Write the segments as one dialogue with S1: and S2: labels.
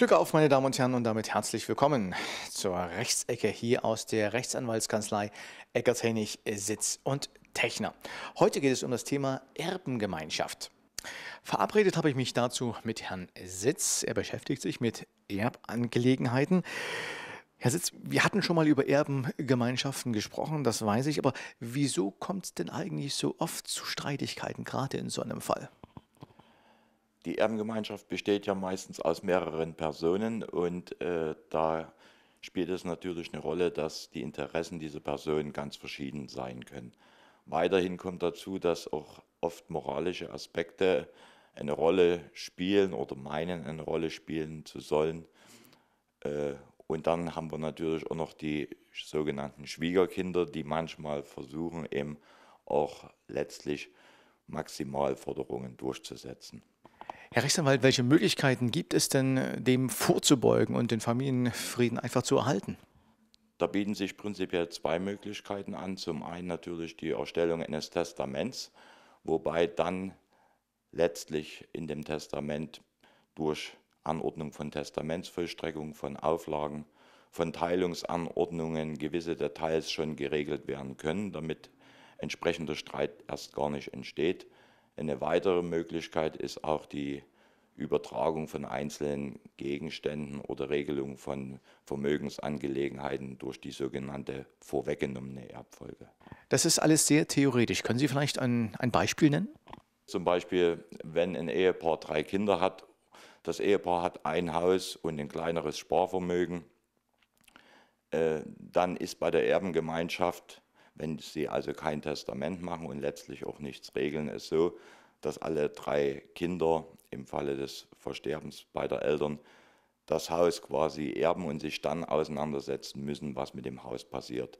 S1: Glück auf, meine Damen und Herren, und damit herzlich willkommen zur Rechtsecke hier aus der Rechtsanwaltskanzlei Eckert Hennig, Sitz und Techner. Heute geht es um das Thema Erbengemeinschaft. Verabredet habe ich mich dazu mit Herrn Sitz. Er beschäftigt sich mit Erbangelegenheiten. Herr Sitz, wir hatten schon mal über Erbengemeinschaften gesprochen, das weiß ich, aber wieso kommt es denn eigentlich so oft zu Streitigkeiten, gerade in so einem Fall? Die
S2: Erbengemeinschaft besteht ja meistens aus mehreren Personen und äh, da spielt es natürlich eine Rolle, dass die Interessen dieser Personen ganz verschieden sein können. Weiterhin kommt dazu, dass auch oft moralische Aspekte eine Rolle spielen oder meinen, eine Rolle spielen zu sollen. Äh, und dann haben wir natürlich auch noch die sogenannten Schwiegerkinder, die manchmal versuchen, eben auch letztlich Maximalforderungen durchzusetzen.
S1: Herr Rechtsanwalt, welche Möglichkeiten gibt es denn, äh, dem vorzubeugen und den Familienfrieden einfach zu erhalten?
S2: Da bieten sich prinzipiell zwei Möglichkeiten an. Zum einen natürlich die Erstellung eines Testaments, wobei dann letztlich in dem Testament durch Anordnung von Testamentsvollstreckung, von Auflagen, von Teilungsanordnungen gewisse Details schon geregelt werden können, damit entsprechender Streit erst gar nicht entsteht. Eine weitere Möglichkeit ist auch die Übertragung von einzelnen Gegenständen oder Regelung von Vermögensangelegenheiten durch die sogenannte vorweggenommene Erbfolge.
S1: Das ist alles sehr theoretisch. Können Sie vielleicht ein, ein Beispiel nennen?
S2: Zum Beispiel, wenn ein Ehepaar drei Kinder hat, das Ehepaar hat ein Haus und ein kleineres Sparvermögen, äh, dann ist bei der Erbengemeinschaft wenn sie also kein Testament machen und letztlich auch nichts regeln, ist so, dass alle drei Kinder im Falle des Versterbens beider Eltern das Haus quasi erben und sich dann auseinandersetzen müssen, was mit dem Haus passiert.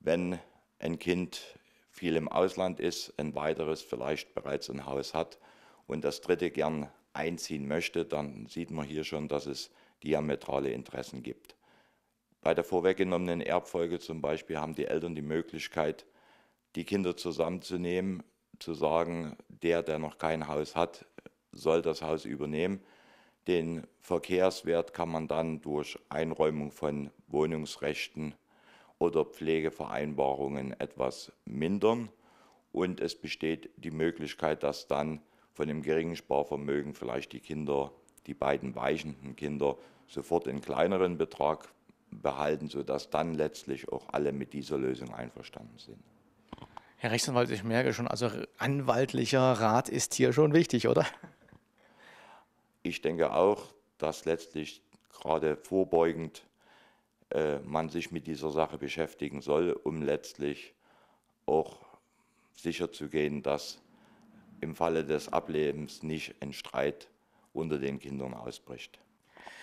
S2: Wenn ein Kind viel im Ausland ist, ein weiteres vielleicht bereits ein Haus hat und das dritte gern einziehen möchte, dann sieht man hier schon, dass es diametrale Interessen gibt. Bei der vorweggenommenen Erbfolge zum Beispiel haben die Eltern die Möglichkeit, die Kinder zusammenzunehmen, zu sagen, der, der noch kein Haus hat, soll das Haus übernehmen. Den Verkehrswert kann man dann durch Einräumung von Wohnungsrechten oder Pflegevereinbarungen etwas mindern. Und es besteht die Möglichkeit, dass dann von dem geringen Sparvermögen vielleicht die Kinder, die beiden weichenden Kinder, sofort in kleineren Betrag behalten, sodass dann letztlich auch alle mit dieser Lösung einverstanden sind.
S1: Herr Rechtsanwalt, ich merke schon, also anwaltlicher Rat ist hier schon wichtig, oder?
S2: Ich denke auch, dass letztlich gerade vorbeugend äh, man sich mit dieser Sache beschäftigen soll, um letztlich auch sicherzugehen, dass im Falle des Ablebens nicht ein Streit unter den Kindern ausbricht.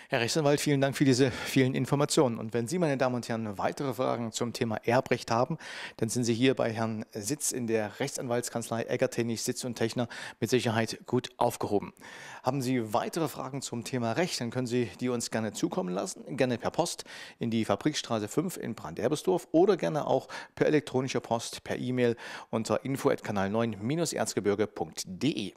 S1: Herr Rechtsanwalt, vielen Dank für diese vielen Informationen. Und wenn Sie, meine Damen und Herren, weitere Fragen zum Thema Erbrecht haben, dann sind Sie hier bei Herrn Sitz in der Rechtsanwaltskanzlei Eggertenich, Sitz und Techner mit Sicherheit gut aufgehoben. Haben Sie weitere Fragen zum Thema Recht, dann können Sie die uns gerne zukommen lassen, gerne per Post in die Fabrikstraße 5 in Branderbesdorf oder gerne auch per elektronischer Post, per E-Mail unter info.kanal9-erzgebirge.de.